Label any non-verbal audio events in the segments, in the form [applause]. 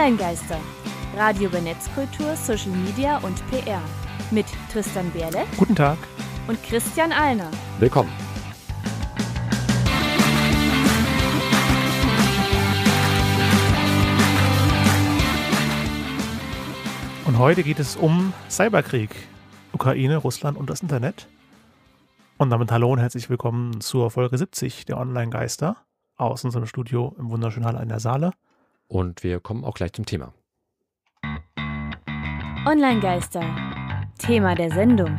Online-Geister. Radio über Netzkultur, Social Media und PR. Mit Tristan Berle. Guten Tag. Und Christian Alner. Willkommen. Und heute geht es um Cyberkrieg. Ukraine, Russland und das Internet. Und damit hallo und herzlich willkommen zur Folge 70 der Online-Geister aus unserem Studio im wunderschönen Halle an der Saale. Und wir kommen auch gleich zum Thema. Online-Geister. Thema der Sendung.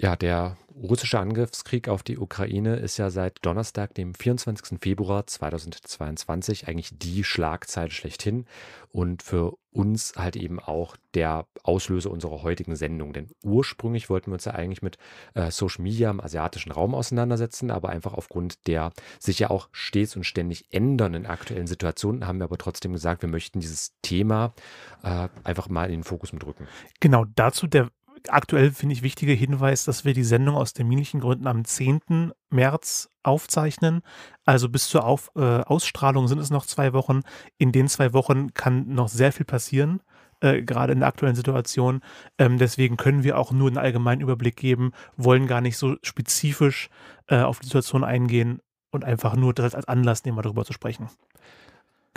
Ja, der russische Angriffskrieg auf die Ukraine ist ja seit Donnerstag, dem 24. Februar 2022, eigentlich die Schlagzeile schlechthin und für uns halt eben auch der Auslöser unserer heutigen Sendung. Denn ursprünglich wollten wir uns ja eigentlich mit äh, Social Media im asiatischen Raum auseinandersetzen, aber einfach aufgrund der sich ja auch stets und ständig ändernden aktuellen Situationen haben wir aber trotzdem gesagt, wir möchten dieses Thema äh, einfach mal in den Fokus mit rücken. Genau, dazu der aktuell finde ich wichtiger Hinweis, dass wir die Sendung aus terminlichen Gründen am 10. März aufzeichnen. Also bis zur Auf, äh, Ausstrahlung sind es noch zwei Wochen. In den zwei Wochen kann noch sehr viel passieren. Äh, gerade in der aktuellen Situation. Ähm, deswegen können wir auch nur einen allgemeinen Überblick geben, wollen gar nicht so spezifisch äh, auf die Situation eingehen und einfach nur das als Anlass nehmen, darüber zu sprechen.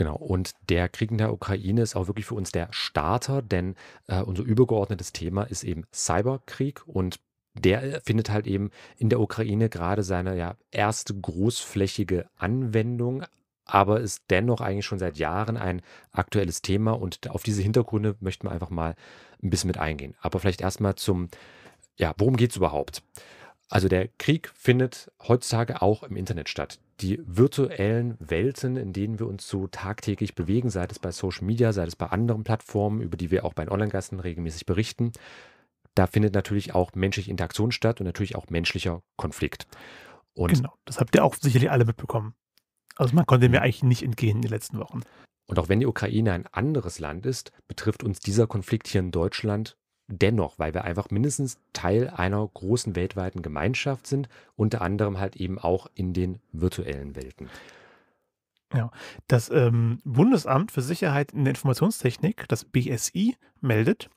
Genau, und der Krieg in der Ukraine ist auch wirklich für uns der Starter, denn äh, unser übergeordnetes Thema ist eben Cyberkrieg und der äh, findet halt eben in der Ukraine gerade seine ja, erste großflächige Anwendung, aber ist dennoch eigentlich schon seit Jahren ein aktuelles Thema und auf diese Hintergründe möchten wir einfach mal ein bisschen mit eingehen. Aber vielleicht erstmal zum, ja, worum geht es überhaupt? Also der Krieg findet heutzutage auch im Internet statt die virtuellen Welten, in denen wir uns so tagtäglich bewegen, sei es bei Social Media, sei es bei anderen Plattformen, über die wir auch bei den Online-Gasten regelmäßig berichten. Da findet natürlich auch menschliche Interaktion statt und natürlich auch menschlicher Konflikt. Und genau, das habt ihr auch sicherlich alle mitbekommen. Also man konnte mir eigentlich nicht entgehen in den letzten Wochen. Und auch wenn die Ukraine ein anderes Land ist, betrifft uns dieser Konflikt hier in Deutschland dennoch, weil wir einfach mindestens Teil einer großen weltweiten Gemeinschaft sind, unter anderem halt eben auch in den virtuellen Welten. Ja, das ähm, Bundesamt für Sicherheit in der Informationstechnik, das BSI, meldet,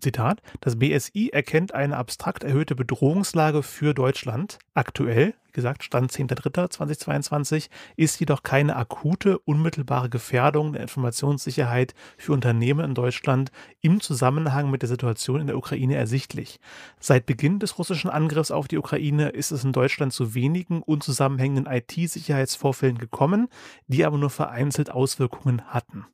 Zitat, das BSI erkennt eine abstrakt erhöhte Bedrohungslage für Deutschland. Aktuell, wie gesagt, Stand 10.03.2022, ist jedoch keine akute, unmittelbare Gefährdung der Informationssicherheit für Unternehmen in Deutschland im Zusammenhang mit der Situation in der Ukraine ersichtlich. Seit Beginn des russischen Angriffs auf die Ukraine ist es in Deutschland zu wenigen unzusammenhängenden IT-Sicherheitsvorfällen gekommen, die aber nur vereinzelt Auswirkungen hatten.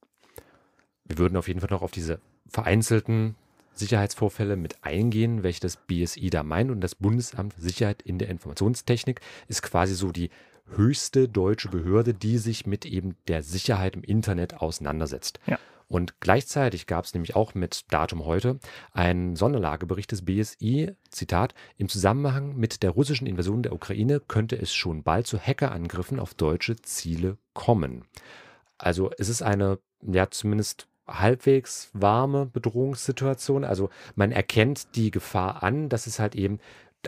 Wir würden auf jeden Fall noch auf diese vereinzelten Sicherheitsvorfälle mit eingehen, welche das BSI da meint. Und das Bundesamt für Sicherheit in der Informationstechnik ist quasi so die höchste deutsche Behörde, die sich mit eben der Sicherheit im Internet auseinandersetzt. Ja. Und gleichzeitig gab es nämlich auch mit Datum heute einen Sonderlagebericht des BSI, Zitat, im Zusammenhang mit der russischen Invasion der Ukraine könnte es schon bald zu Hackerangriffen auf deutsche Ziele kommen. Also es ist eine, ja zumindest halbwegs warme Bedrohungssituation. Also man erkennt die Gefahr an, dass es halt eben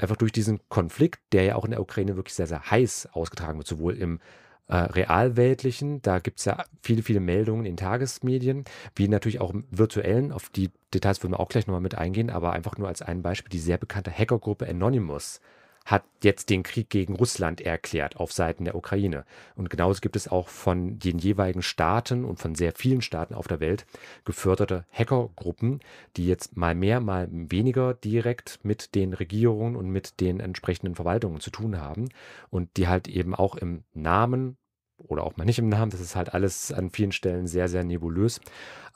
einfach durch diesen Konflikt, der ja auch in der Ukraine wirklich sehr, sehr heiß ausgetragen wird, sowohl im äh, realweltlichen, da gibt es ja viele, viele Meldungen in Tagesmedien, wie natürlich auch im virtuellen, auf die Details würden wir auch gleich nochmal mit eingehen, aber einfach nur als ein Beispiel, die sehr bekannte Hackergruppe Anonymous hat jetzt den Krieg gegen Russland erklärt auf Seiten der Ukraine. Und genauso gibt es auch von den jeweiligen Staaten und von sehr vielen Staaten auf der Welt geförderte Hackergruppen, die jetzt mal mehr, mal weniger direkt mit den Regierungen und mit den entsprechenden Verwaltungen zu tun haben und die halt eben auch im Namen oder auch mal nicht im Namen, das ist halt alles an vielen Stellen sehr, sehr nebulös,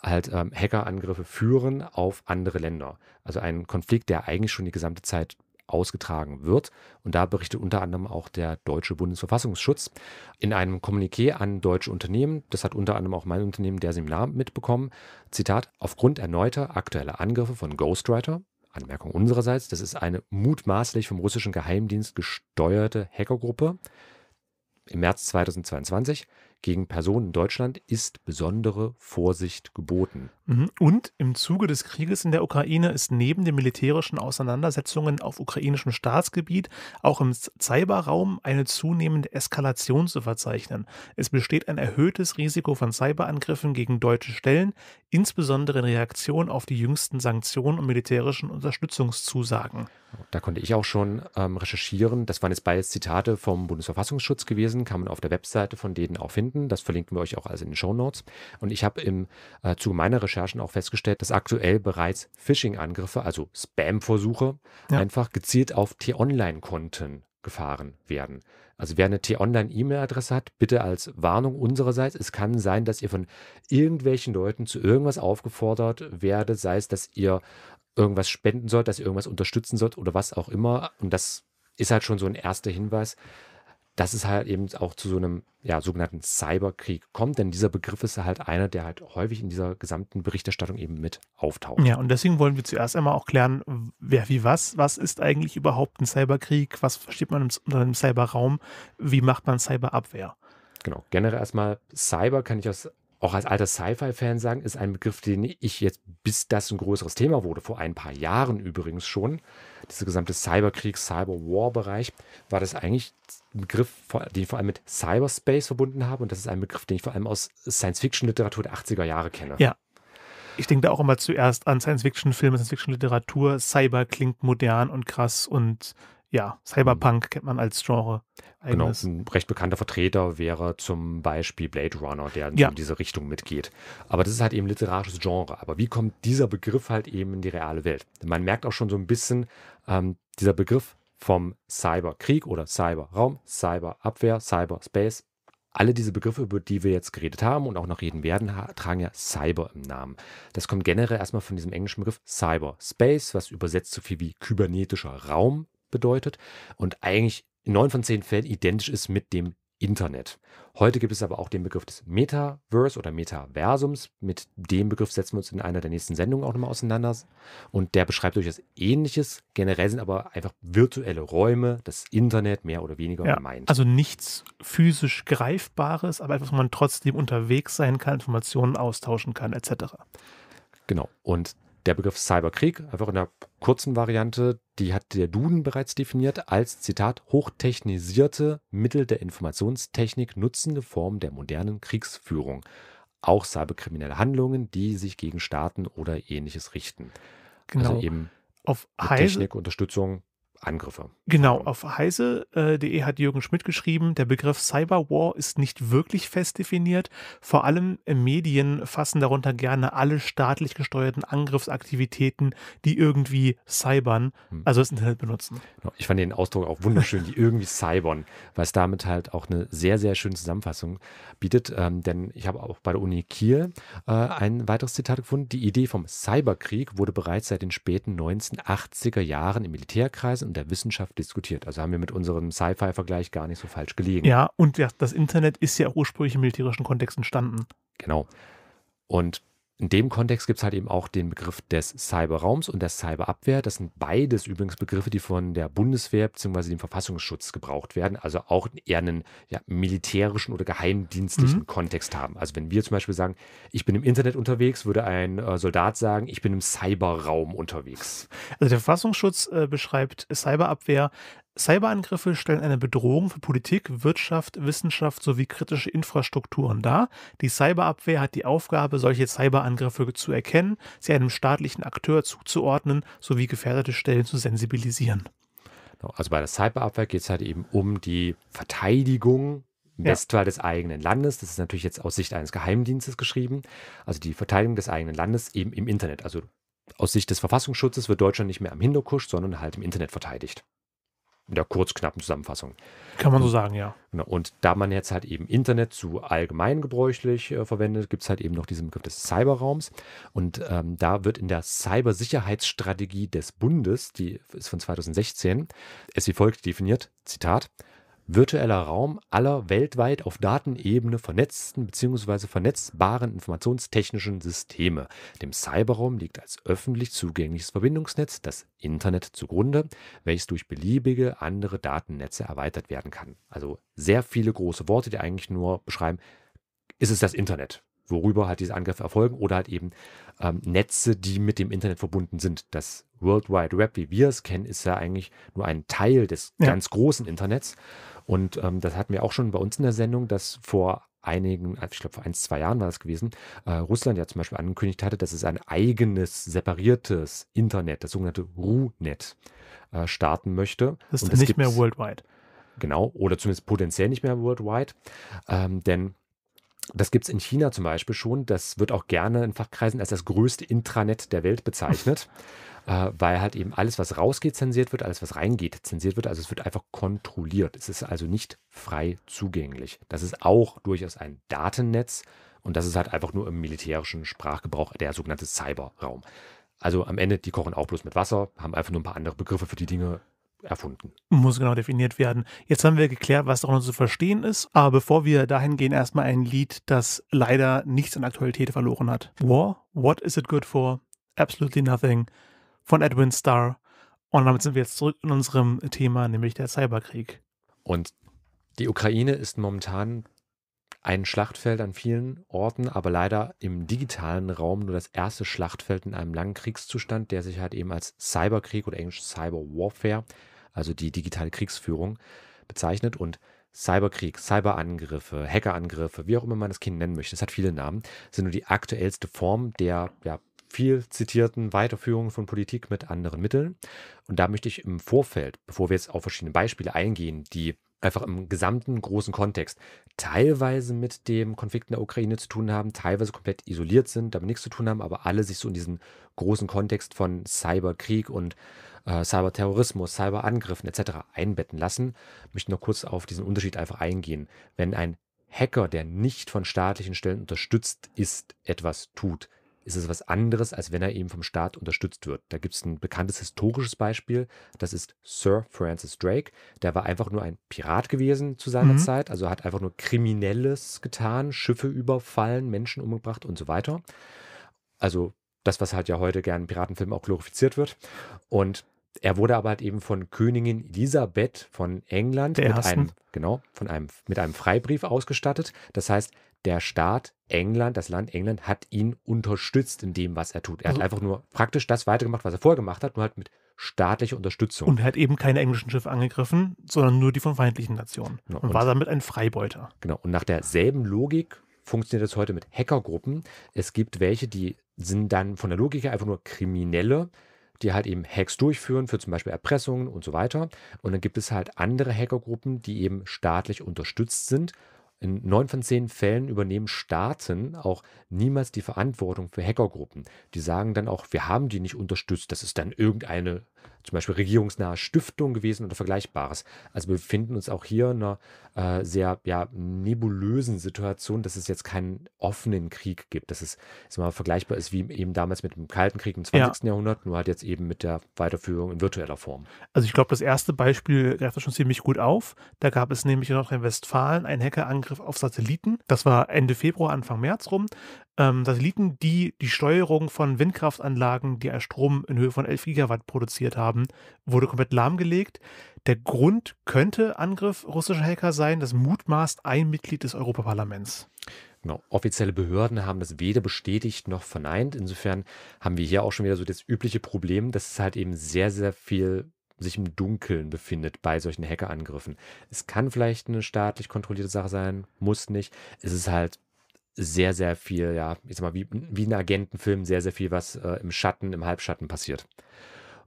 halt ähm, Hackerangriffe führen auf andere Länder. Also ein Konflikt, der eigentlich schon die gesamte Zeit ausgetragen wird. Und da berichtet unter anderem auch der Deutsche Bundesverfassungsschutz in einem Kommuniqué an deutsche Unternehmen, das hat unter anderem auch mein Unternehmen der Seminar mitbekommen, Zitat, aufgrund erneuter aktueller Angriffe von Ghostwriter, Anmerkung unsererseits, das ist eine mutmaßlich vom russischen Geheimdienst gesteuerte Hackergruppe, im März 2022 gegen Personen in Deutschland ist besondere Vorsicht geboten. Mhm. Und im Zuge des Krieges in der Ukraine ist neben den militärischen Auseinandersetzungen auf ukrainischem Staatsgebiet auch im Cyberraum eine zunehmende Eskalation zu verzeichnen. Es besteht ein erhöhtes Risiko von Cyberangriffen gegen deutsche Stellen, insbesondere in Reaktion auf die jüngsten Sanktionen und militärischen Unterstützungszusagen. Da konnte ich auch schon ähm, recherchieren. Das waren jetzt beides Zitate vom Bundesverfassungsschutz gewesen, kann man auf der Webseite von denen auch finden. Das verlinken wir euch auch alles in den Show Notes. Und ich habe im äh, Zuge meiner Recherchen auch festgestellt, dass aktuell bereits Phishing-Angriffe, also Spam-Versuche, ja. einfach gezielt auf T-Online-Konten gefahren werden. Also wer eine T-Online-E-Mail-Adresse hat, bitte als Warnung unsererseits. Es kann sein, dass ihr von irgendwelchen Leuten zu irgendwas aufgefordert werdet, sei es, dass ihr irgendwas spenden sollt, dass ihr irgendwas unterstützen sollt oder was auch immer. Und das ist halt schon so ein erster Hinweis, dass es halt eben auch zu so einem ja, sogenannten Cyberkrieg kommt, denn dieser Begriff ist halt einer, der halt häufig in dieser gesamten Berichterstattung eben mit auftaucht. Ja, und deswegen wollen wir zuerst einmal auch klären, wer wie was, was ist eigentlich überhaupt ein Cyberkrieg, was versteht man unter einem Cyberraum, wie macht man Cyberabwehr? Genau, generell erstmal Cyber kann ich aus auch als alter Sci-Fi-Fan sagen, ist ein Begriff, den ich jetzt, bis das ein größeres Thema wurde, vor ein paar Jahren übrigens schon, dieser gesamte Cyberkrieg, cyberwar bereich war das eigentlich ein Begriff, den ich vor allem mit Cyberspace verbunden habe. Und das ist ein Begriff, den ich vor allem aus Science-Fiction-Literatur der 80er Jahre kenne. Ja. Ich denke da auch immer zuerst an Science-Fiction-Filme, Science-Fiction-Literatur. Cyber klingt modern und krass und ja, Cyberpunk kennt man als Genre. Genau, eigenes. Genau, ein recht bekannter Vertreter wäre zum Beispiel Blade Runner, der ja. in diese Richtung mitgeht. Aber das ist halt eben literarisches Genre. Aber wie kommt dieser Begriff halt eben in die reale Welt? Man merkt auch schon so ein bisschen, ähm, dieser Begriff vom Cyberkrieg oder Cyberraum, Cyberabwehr, Cyberspace, alle diese Begriffe, über die wir jetzt geredet haben und auch noch reden werden, tragen ja Cyber im Namen. Das kommt generell erstmal von diesem englischen Begriff Cyberspace, was übersetzt so viel wie kybernetischer Raum bedeutet und eigentlich in neun von zehn Fällen identisch ist mit dem Internet. Heute gibt es aber auch den Begriff des Metaverse oder Metaversums. Mit dem Begriff setzen wir uns in einer der nächsten Sendungen auch nochmal auseinander. Und der beschreibt durchaus Ähnliches. Generell sind aber einfach virtuelle Räume, das Internet mehr oder weniger ja, gemeint. Also nichts physisch Greifbares, aber etwas, wo man trotzdem unterwegs sein kann, Informationen austauschen kann, etc. Genau. Und der Begriff Cyberkrieg, einfach in der kurzen Variante, die hat der Duden bereits definiert als, Zitat, hochtechnisierte, Mittel der Informationstechnik nutzende Form der modernen Kriegsführung. Auch cyberkriminelle Handlungen, die sich gegen Staaten oder ähnliches richten. Also genau. Also eben auf Heise, Technik, Unterstützung Angriffe. Genau, auf heise.de hat Jürgen Schmidt geschrieben, der Begriff Cyberwar ist nicht wirklich fest definiert. Vor allem äh, Medien fassen darunter gerne alle staatlich gesteuerten Angriffsaktivitäten, die irgendwie cybern, hm. also das Internet benutzen. Genau, ich fand den Ausdruck auch wunderschön, die irgendwie cybern, weil es damit halt auch eine sehr, sehr schöne Zusammenfassung bietet. Ähm, denn ich habe auch bei der Uni Kiel äh, ein weiteres Zitat gefunden. Die Idee vom Cyberkrieg wurde bereits seit den späten 1980er Jahren im Militärkreis und der Wissenschaft diskutiert. Also haben wir mit unserem Sci-Fi-Vergleich gar nicht so falsch gelegen. Ja, und das Internet ist ja ursprünglich im militärischen Kontext entstanden. Genau. Und in dem Kontext gibt es halt eben auch den Begriff des Cyberraums und der Cyberabwehr. Das sind beides übrigens Begriffe, die von der Bundeswehr bzw. dem Verfassungsschutz gebraucht werden, also auch eher einen ja, militärischen oder geheimdienstlichen mhm. Kontext haben. Also wenn wir zum Beispiel sagen, ich bin im Internet unterwegs, würde ein äh, Soldat sagen, ich bin im Cyberraum unterwegs. Also der Verfassungsschutz äh, beschreibt Cyberabwehr Cyberangriffe stellen eine Bedrohung für Politik, Wirtschaft, Wissenschaft sowie kritische Infrastrukturen dar. Die Cyberabwehr hat die Aufgabe, solche Cyberangriffe zu erkennen, sie einem staatlichen Akteur zuzuordnen sowie gefährdete Stellen zu sensibilisieren. Also bei der Cyberabwehr geht es halt eben um die Verteidigung im ja. des eigenen Landes. Das ist natürlich jetzt aus Sicht eines Geheimdienstes geschrieben. Also die Verteidigung des eigenen Landes eben im Internet. Also aus Sicht des Verfassungsschutzes wird Deutschland nicht mehr am Hindukusch, sondern halt im Internet verteidigt in der kurzknappen Zusammenfassung. Kann man so sagen, ja. Genau, und da man jetzt halt eben Internet zu allgemeingebräuchlich äh, verwendet, gibt es halt eben noch diesen Begriff des Cyberraums. Und ähm, da wird in der Cybersicherheitsstrategie des Bundes, die ist von 2016, es wie folgt definiert, Zitat, virtueller Raum aller weltweit auf Datenebene vernetzten bzw. vernetzbaren informationstechnischen Systeme. Dem Cyberraum liegt als öffentlich zugängliches Verbindungsnetz das Internet zugrunde, welches durch beliebige andere Datennetze erweitert werden kann. Also sehr viele große Worte, die eigentlich nur beschreiben, ist es das Internet, worüber halt diese Angriffe erfolgen oder halt eben ähm, Netze, die mit dem Internet verbunden sind. Das World Wide Web, wie wir es kennen, ist ja eigentlich nur ein Teil des ja. ganz großen Internets und ähm, das hatten wir auch schon bei uns in der Sendung, dass vor einigen, äh, ich glaube vor ein, zwei Jahren war das gewesen, äh, Russland ja zum Beispiel angekündigt hatte, dass es ein eigenes, separiertes Internet, das sogenannte RU-Net, äh, starten möchte. Das ist Und das nicht mehr worldwide. Genau, oder zumindest potenziell nicht mehr worldwide. Ähm, denn das gibt es in China zum Beispiel schon. Das wird auch gerne in Fachkreisen als das größte Intranet der Welt bezeichnet, [laughs] äh, weil halt eben alles, was rausgeht, zensiert wird, alles, was reingeht, zensiert wird. Also es wird einfach kontrolliert. Es ist also nicht frei zugänglich. Das ist auch durchaus ein Datennetz und das ist halt einfach nur im militärischen Sprachgebrauch der sogenannte Cyberraum. Also am Ende, die kochen auch bloß mit Wasser, haben einfach nur ein paar andere Begriffe für die Dinge, erfunden. Muss genau definiert werden. Jetzt haben wir geklärt, was darunter zu verstehen ist. Aber bevor wir dahin gehen, erstmal ein Lied, das leider nichts an Aktualität verloren hat. War, What is it good for? Absolutely nothing von Edwin Starr. Und damit sind wir jetzt zurück in unserem Thema, nämlich der Cyberkrieg. Und die Ukraine ist momentan ein Schlachtfeld an vielen Orten, aber leider im digitalen Raum nur das erste Schlachtfeld in einem langen Kriegszustand, der sich halt eben als Cyberkrieg oder englisch Cyberwarfare also die digitale Kriegsführung, bezeichnet und Cyberkrieg, Cyberangriffe, Hackerangriffe, wie auch immer man das Kind nennen möchte, es hat viele Namen, sind nur die aktuellste Form der ja, viel zitierten Weiterführung von Politik mit anderen Mitteln. Und da möchte ich im Vorfeld, bevor wir jetzt auf verschiedene Beispiele eingehen, die einfach im gesamten großen Kontext teilweise mit dem Konflikt in der Ukraine zu tun haben, teilweise komplett isoliert sind, damit nichts zu tun haben, aber alle sich so in diesen großen Kontext von Cyberkrieg und äh, Cyberterrorismus, Cyberangriffen etc. einbetten lassen. Ich möchte nur kurz auf diesen Unterschied einfach eingehen. Wenn ein Hacker, der nicht von staatlichen Stellen unterstützt ist, etwas tut, ist es was anderes, als wenn er eben vom Staat unterstützt wird. Da gibt es ein bekanntes historisches Beispiel, das ist Sir Francis Drake. Der war einfach nur ein Pirat gewesen zu seiner mhm. Zeit, also hat einfach nur Kriminelles getan, Schiffe überfallen, Menschen umgebracht und so weiter. Also das, was halt ja heute gern in Piratenfilmen auch glorifiziert wird. Und er wurde aber halt eben von Königin Elisabeth von England mit einem, genau, von einem, mit einem Freibrief ausgestattet. Das heißt, der Staat England, das Land England, hat ihn unterstützt in dem, was er tut. Er also, hat einfach nur praktisch das weitergemacht, was er vorher gemacht hat, nur halt mit staatlicher Unterstützung. Und er hat eben keine englischen Schiffe angegriffen, sondern nur die von feindlichen Nationen. Genau, und, und war damit ein Freibeuter. Genau. Und nach derselben Logik funktioniert es heute mit Hackergruppen. Es gibt welche, die sind dann von der Logik her einfach nur Kriminelle, die halt eben Hacks durchführen für zum Beispiel Erpressungen und so weiter. Und dann gibt es halt andere Hackergruppen, die eben staatlich unterstützt sind. In neun von zehn Fällen übernehmen Staaten auch niemals die Verantwortung für Hackergruppen. Die sagen dann auch, wir haben die nicht unterstützt. Das ist dann irgendeine zum Beispiel regierungsnahe Stiftung gewesen oder Vergleichbares. Also wir befinden uns auch hier in einer äh, sehr ja, nebulösen Situation, dass es jetzt keinen offenen Krieg gibt, dass es mal, vergleichbar ist wie eben damals mit dem Kalten Krieg im 20. Ja. Jahrhundert, nur halt jetzt eben mit der Weiterführung in virtueller Form. Also ich glaube, das erste Beispiel greift das schon ziemlich gut auf. Da gab es nämlich in Nordrhein-Westfalen einen Hackerangriff auf Satelliten. Das war Ende Februar, Anfang März rum ähm, Satelliten, die die Steuerung von Windkraftanlagen, die Strom in Höhe von 11 Gigawatt produziert haben, wurde komplett lahmgelegt. Der Grund könnte Angriff russischer Hacker sein, das mutmaßt ein Mitglied des Europaparlaments. Genau. Offizielle Behörden haben das weder bestätigt noch verneint. Insofern haben wir hier auch schon wieder so das übliche Problem, dass es halt eben sehr, sehr viel sich im Dunkeln befindet bei solchen Hackerangriffen. Es kann vielleicht eine staatlich kontrollierte Sache sein, muss nicht. Es ist halt sehr, sehr viel, ja, ich sag mal, wie, wie in Agentenfilmen, sehr, sehr viel, was äh, im Schatten, im Halbschatten passiert.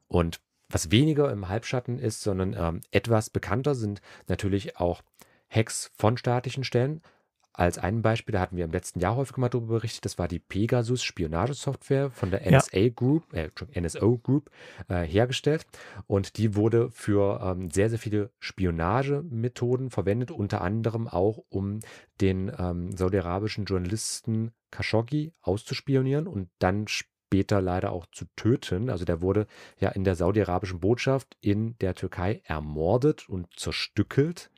Und was weniger im Halbschatten ist, sondern ähm, etwas bekannter sind natürlich auch Hacks von staatlichen Stellen, als ein Beispiel, da hatten wir im letzten Jahr häufig mal darüber berichtet, das war die Pegasus Spionagesoftware von der NSA ja. Group, äh, NSO Group äh, hergestellt und die wurde für ähm, sehr, sehr viele Spionagemethoden verwendet, unter anderem auch um den ähm, saudi-arabischen Journalisten Khashoggi auszuspionieren und dann später leider auch zu töten. Also der wurde ja in der saudi-arabischen Botschaft in der Türkei ermordet und zerstückelt.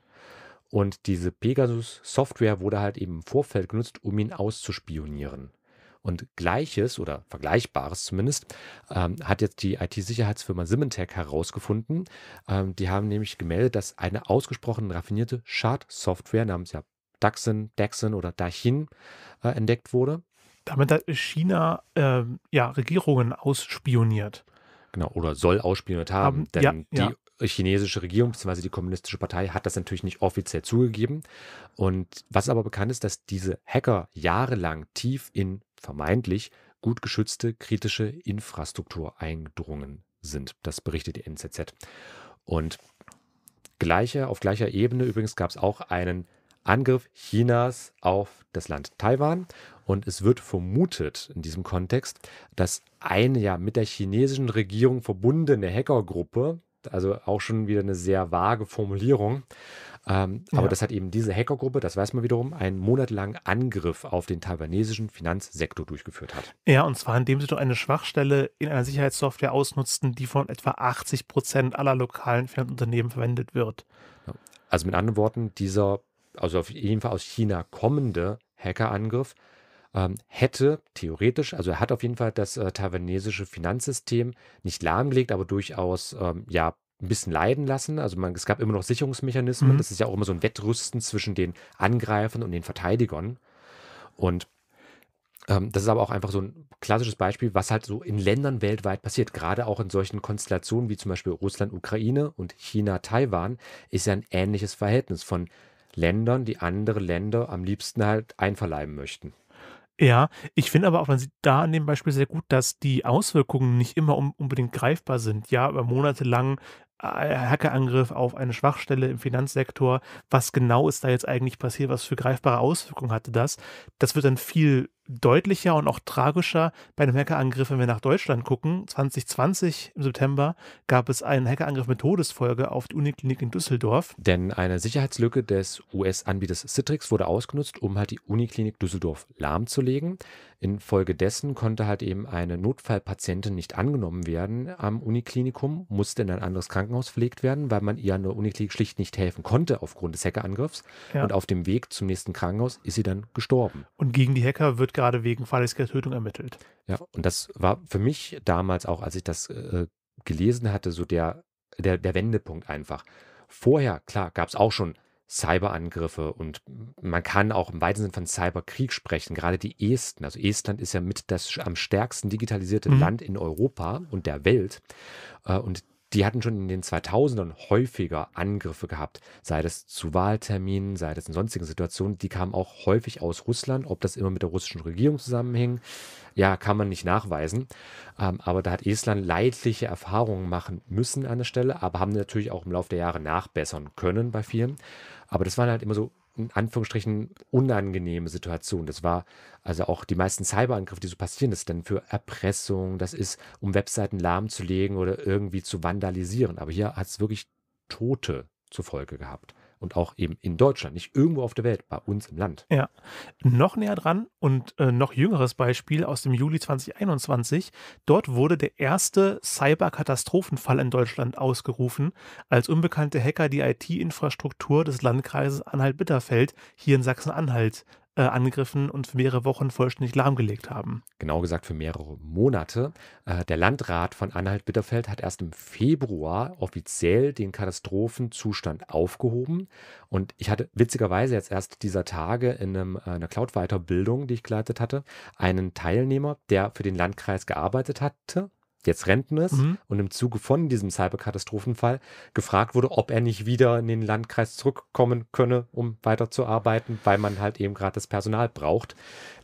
Und diese Pegasus-Software wurde halt eben im Vorfeld genutzt, um ihn auszuspionieren. Und gleiches oder vergleichbares zumindest ähm, hat jetzt die IT-Sicherheitsfirma Symantec herausgefunden. Ähm, die haben nämlich gemeldet, dass eine ausgesprochen raffinierte Schadsoftware namens ja Daxin, Daxin oder Dachin äh, entdeckt wurde. Damit hat China äh, ja, Regierungen ausspioniert. Genau, oder soll ausspioniert haben, um, denn ja, die ja chinesische Regierung bzw. die kommunistische Partei hat das natürlich nicht offiziell zugegeben. Und was aber bekannt ist, dass diese Hacker jahrelang tief in vermeintlich gut geschützte kritische Infrastruktur eingedrungen sind. Das berichtet die NZZ. Und gleiche, auf gleicher Ebene übrigens gab es auch einen Angriff Chinas auf das Land Taiwan. Und es wird vermutet in diesem Kontext, dass eine ja mit der chinesischen Regierung verbundene Hackergruppe also auch schon wieder eine sehr vage Formulierung. Ähm, ja. Aber das hat eben diese Hackergruppe, das weiß man wiederum, einen monatelangen Angriff auf den taiwanesischen Finanzsektor durchgeführt hat. Ja, und zwar indem sie doch eine Schwachstelle in einer Sicherheitssoftware ausnutzten, die von etwa 80 Prozent aller lokalen Finanzunternehmen verwendet wird. Also mit anderen Worten, dieser, also auf jeden Fall aus China kommende Hackerangriff ähm, hätte theoretisch, also er hat auf jeden Fall das äh, taiwanesische Finanzsystem nicht lahmgelegt, aber durchaus ähm, ja ein bisschen leiden lassen. Also man, es gab immer noch Sicherungsmechanismen. Mhm. Das ist ja auch immer so ein Wettrüsten zwischen den Angreifern und den Verteidigern. Und ähm, das ist aber auch einfach so ein klassisches Beispiel, was halt so in Ländern weltweit passiert. Gerade auch in solchen Konstellationen wie zum Beispiel Russland, Ukraine und China, Taiwan ist ja ein ähnliches Verhältnis von Ländern, die andere Länder am liebsten halt einverleiben möchten. Ja, ich finde aber auch, man sieht da an dem Beispiel sehr gut, dass die Auswirkungen nicht immer um, unbedingt greifbar sind. Ja, über Monate äh, Hackerangriff auf eine Schwachstelle im Finanzsektor. Was genau ist da jetzt eigentlich passiert? Was für greifbare Auswirkungen hatte das? Das wird dann viel deutlicher und auch tragischer bei einem Hackerangriff, wenn wir nach Deutschland gucken. 2020 im September gab es einen Hackerangriff mit Todesfolge auf die Uniklinik in Düsseldorf. Denn eine Sicherheitslücke des US-Anbieters Citrix wurde ausgenutzt, um halt die Uniklinik Düsseldorf lahmzulegen. Infolgedessen konnte halt eben eine Notfallpatientin nicht angenommen werden am Uniklinikum, musste in ein anderes Krankenhaus verlegt werden, weil man ihr an der Uniklinik schlicht nicht helfen konnte aufgrund des Hackerangriffs. Ja. Und auf dem Weg zum nächsten Krankenhaus ist sie dann gestorben. Und gegen die Hacker wird gerade wegen fahrlässiger Tötung ermittelt. Ja, und das war für mich damals auch, als ich das äh, gelesen hatte, so der, der, der Wendepunkt einfach. Vorher, klar, gab es auch schon Cyberangriffe und man kann auch im weiten Sinn von Cyberkrieg sprechen. Gerade die Esten, also Estland ist ja mit das am stärksten digitalisierte mhm. Land in Europa und der Welt. Äh, und die hatten schon in den 2000ern häufiger Angriffe gehabt, sei das zu Wahlterminen, sei das in sonstigen Situationen. Die kamen auch häufig aus Russland. Ob das immer mit der russischen Regierung zusammenhing, ja, kann man nicht nachweisen. Ähm, aber da hat Estland leidliche Erfahrungen machen müssen an der Stelle, aber haben natürlich auch im Laufe der Jahre nachbessern können bei vielen. Aber das waren halt immer so in Anführungsstrichen unangenehme Situation. Das war also auch die meisten Cyberangriffe, die so passieren, das ist dann für Erpressung, das ist, um Webseiten lahmzulegen oder irgendwie zu vandalisieren. Aber hier hat es wirklich Tote zur Folge gehabt und auch eben in Deutschland, nicht irgendwo auf der Welt, bei uns im Land. Ja, noch näher dran und äh, noch jüngeres Beispiel aus dem Juli 2021. Dort wurde der erste Cyber-Katastrophenfall in Deutschland ausgerufen, als unbekannte Hacker die IT-Infrastruktur des Landkreises Anhalt-Bitterfeld hier in Sachsen-Anhalt äh, angegriffen und für mehrere Wochen vollständig lahmgelegt haben. Genau gesagt für mehrere Monate. Äh, der Landrat von Anhalt-Bitterfeld hat erst im Februar offiziell den Katastrophenzustand aufgehoben. Und ich hatte witzigerweise jetzt erst dieser Tage in einem, äh, einer Cloud-Weiterbildung, die ich geleitet hatte, einen Teilnehmer, der für den Landkreis gearbeitet hatte jetzt Renten ist mhm. und im Zuge von diesem Cyberkatastrophenfall gefragt wurde, ob er nicht wieder in den Landkreis zurückkommen könne, um weiterzuarbeiten, weil man halt eben gerade das Personal braucht.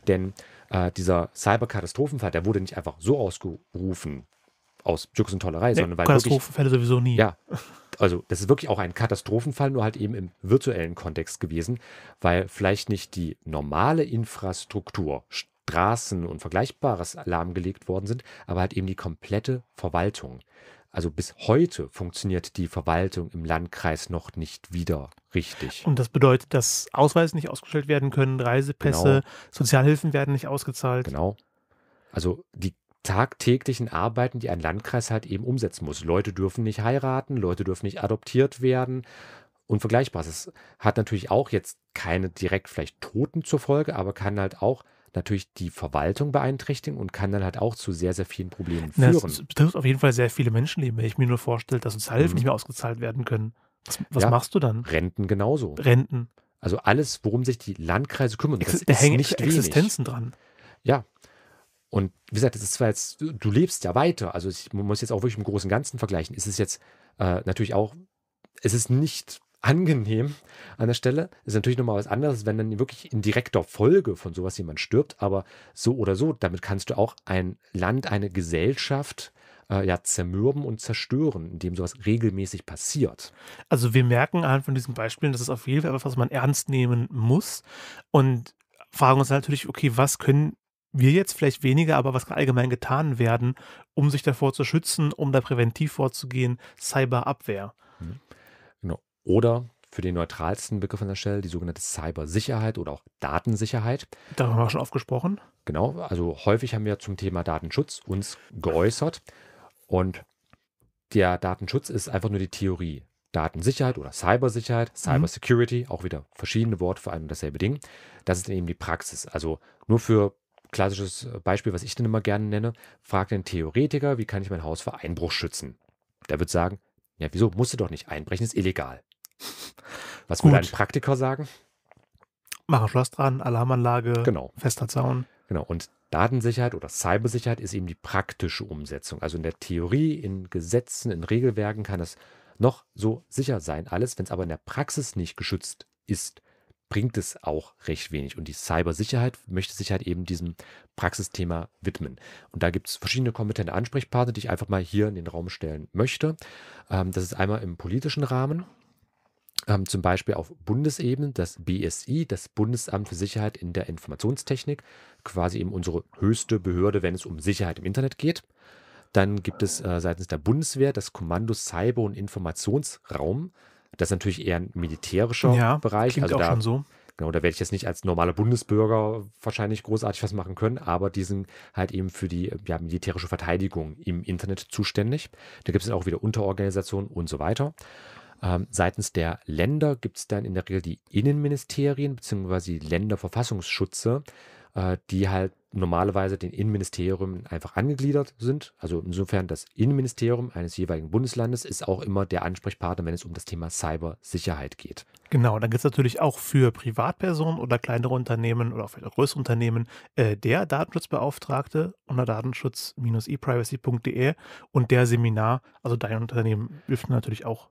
Denn äh, dieser Cyberkatastrophenfall, der wurde nicht einfach so ausgerufen aus Jux und Tollerei, nee, sondern weil Katastrophenfälle wirklich, sowieso nie. Ja, also das ist wirklich auch ein Katastrophenfall, nur halt eben im virtuellen Kontext gewesen, weil vielleicht nicht die normale Infrastruktur Straßen und Vergleichbares lahmgelegt worden sind, aber halt eben die komplette Verwaltung. Also bis heute funktioniert die Verwaltung im Landkreis noch nicht wieder richtig. Und das bedeutet, dass Ausweise nicht ausgestellt werden können, Reisepässe, genau. Sozialhilfen werden nicht ausgezahlt. Genau. Also die tagtäglichen Arbeiten, die ein Landkreis halt eben umsetzen muss. Leute dürfen nicht heiraten, Leute dürfen nicht adoptiert werden und vergleichbares. Es hat natürlich auch jetzt keine direkt vielleicht Toten zur Folge, aber kann halt auch natürlich die Verwaltung beeinträchtigen und kann dann halt auch zu sehr, sehr vielen Problemen führen. Na, das betrifft auf jeden Fall sehr viele Menschenleben, wenn ich mir nur vorstelle, dass Sozialhilfen mhm. nicht mehr ausgezahlt werden können. Was, was ja, machst du dann? Renten genauso. Renten. Also alles, worum sich die Landkreise kümmern. Ex das da hängen nicht Existenzen wenig. dran. Ja. Und wie gesagt, das ist zwar jetzt, du lebst ja weiter, also ich muss jetzt auch wirklich im Großen und Ganzen vergleichen. Es ist jetzt äh, natürlich auch, es ist nicht angenehm an der Stelle. Ist natürlich nochmal was anderes, wenn dann wirklich in direkter Folge von sowas jemand stirbt, aber so oder so, damit kannst du auch ein Land, eine Gesellschaft äh, ja zermürben und zerstören, indem sowas regelmäßig passiert. Also wir merken anhand von diesen Beispielen, dass es auf jeden Fall etwas, was man ernst nehmen muss und fragen uns natürlich, okay, was können wir jetzt vielleicht weniger, aber was allgemein getan werden, um sich davor zu schützen, um da präventiv vorzugehen, Cyberabwehr. Mhm. Oder für den neutralsten Begriff an der Stelle, die sogenannte Cybersicherheit oder auch Datensicherheit. Darüber haben wir schon oft gesprochen. Genau, also häufig haben wir zum Thema Datenschutz uns geäußert und der Datenschutz ist einfach nur die Theorie. Datensicherheit oder Cybersicherheit, mhm. Cybersecurity, mhm. auch wieder verschiedene Worte für ein und dasselbe Ding. Das ist eben die Praxis. Also nur für klassisches Beispiel, was ich dann immer gerne nenne, fragt den Theoretiker, wie kann ich mein Haus vor Einbruch schützen? Der wird sagen, ja, wieso musst du doch nicht einbrechen, ist illegal. Was Gut. würde ein Praktiker sagen? Mach ein Schloss dran, Alarmanlage, genau. fester Zaun. Genau. Und Datensicherheit oder Cybersicherheit ist eben die praktische Umsetzung. Also in der Theorie, in Gesetzen, in Regelwerken kann es noch so sicher sein, alles, wenn es aber in der Praxis nicht geschützt ist, bringt es auch recht wenig. Und die Cybersicherheit möchte sich halt eben diesem Praxisthema widmen. Und da gibt es verschiedene kompetente Ansprechpartner, die ich einfach mal hier in den Raum stellen möchte. Ähm, das ist einmal im politischen Rahmen, ähm, zum Beispiel auf Bundesebene das BSI, das Bundesamt für Sicherheit in der Informationstechnik, quasi eben unsere höchste Behörde, wenn es um Sicherheit im Internet geht. Dann gibt es äh, seitens der Bundeswehr das Kommando Cyber- und Informationsraum. Das ist natürlich eher ein militärischer ja, Bereich. Klingt also auch da, schon so. Genau, da werde ich jetzt nicht als normaler Bundesbürger wahrscheinlich großartig was machen können, aber die sind halt eben für die ja, militärische Verteidigung im Internet zuständig. Da gibt es auch wieder Unterorganisationen und so weiter. Ähm, seitens der Länder gibt es dann in der Regel die Innenministerien bzw. die Länderverfassungsschütze, äh, die halt normalerweise den Innenministerium einfach angegliedert sind. Also insofern das Innenministerium eines jeweiligen Bundeslandes ist auch immer der Ansprechpartner, wenn es um das Thema Cybersicherheit geht. Genau, dann gibt es natürlich auch für Privatpersonen oder kleinere Unternehmen oder auch für größere Unternehmen äh, der Datenschutzbeauftragte unter datenschutz-eprivacy.de und der Seminar, also dein Unternehmen hilft natürlich auch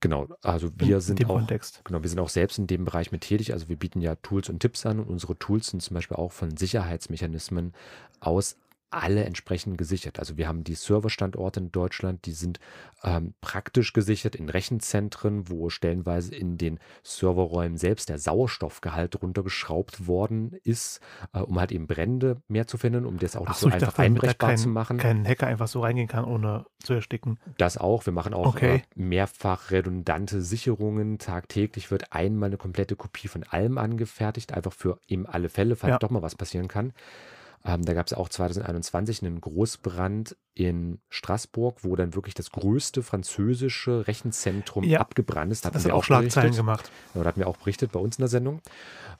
Genau, also wir sind auch, Kontext. genau, wir sind auch selbst in dem Bereich mit tätig. Also wir bieten ja Tools und Tipps an und unsere Tools sind zum Beispiel auch von Sicherheitsmechanismen aus alle entsprechend gesichert. Also wir haben die Serverstandorte in Deutschland, die sind ähm, praktisch gesichert in Rechenzentren, wo stellenweise in den Serverräumen selbst der Sauerstoffgehalt runtergeschraubt worden ist, äh, um halt eben Brände mehr zu finden, um das auch nicht so, so einfach dachte, einbrechbar kein, zu machen. Kein Hacker einfach so reingehen kann, ohne zu ersticken. Das auch. Wir machen auch okay. äh, mehrfach redundante Sicherungen. Tagtäglich wird einmal eine komplette Kopie von allem angefertigt, einfach für eben alle Fälle, falls ja. doch mal was passieren kann. Ähm, da gab es auch 2021 einen Großbrand in Straßburg, wo dann wirklich das größte französische Rechenzentrum ja. abgebrannt ist. Da das hat auch, auch Schlagzeilen gemacht. Genau, da hatten wir auch berichtet bei uns in der Sendung.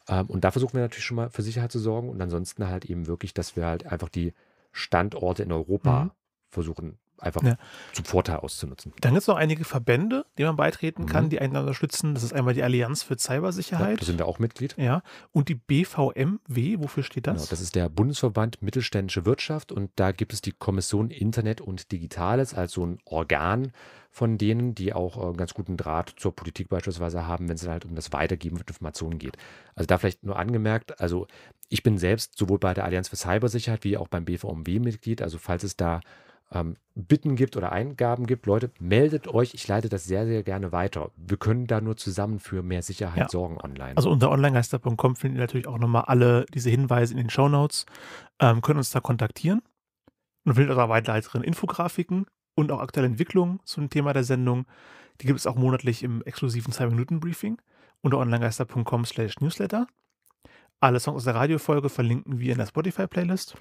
Ähm, und da versuchen wir natürlich schon mal für Sicherheit zu sorgen und ansonsten halt eben wirklich, dass wir halt einfach die Standorte in Europa mhm. versuchen einfach ja. zum Vorteil auszunutzen. Dann gibt es noch einige Verbände, die man beitreten kann, mhm. die einander schützen. Das ist einmal die Allianz für Cybersicherheit. Ja, da sind wir auch Mitglied. Ja. Und die BVMW, wofür steht das? Genau, das ist der Bundesverband Mittelständische Wirtschaft und da gibt es die Kommission Internet und Digitales als so ein Organ von denen, die auch einen äh, ganz guten Draht zur Politik beispielsweise haben, wenn es halt um das Weitergeben von Informationen geht. Also da vielleicht nur angemerkt, also ich bin selbst sowohl bei der Allianz für Cybersicherheit wie auch beim BVMW Mitglied. Also falls es da ähm, Bitten gibt oder Eingaben gibt, Leute, meldet euch. Ich leite das sehr, sehr gerne weiter. Wir können da nur zusammen für mehr Sicherheit ja. sorgen online. Also unter onlinegeister.com findet ihr natürlich auch nochmal alle diese Hinweise in den Shownotes. Ähm, können uns da kontaktieren und findet auch weitere Infografiken und auch aktuelle Entwicklungen zum Thema der Sendung. Die gibt es auch monatlich im exklusiven 2-Minuten-Briefing unter onlinegeister.com slash newsletter. Alle Songs aus der Radiofolge verlinken wir in der Spotify-Playlist.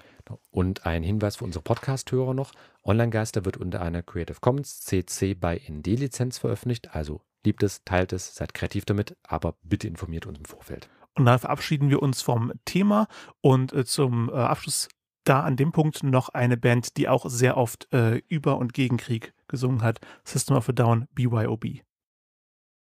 Und ein Hinweis für unsere Podcast-Hörer noch. Online-Geister wird unter einer Creative Commons CC by ND-Lizenz veröffentlicht. Also liebt es, teilt es, seid kreativ damit, aber bitte informiert uns im Vorfeld. Und dann verabschieden wir uns vom Thema und äh, zum äh, Abschluss da an dem Punkt noch eine Band, die auch sehr oft äh, über und gegen Krieg gesungen hat. System of a Down, BYOB.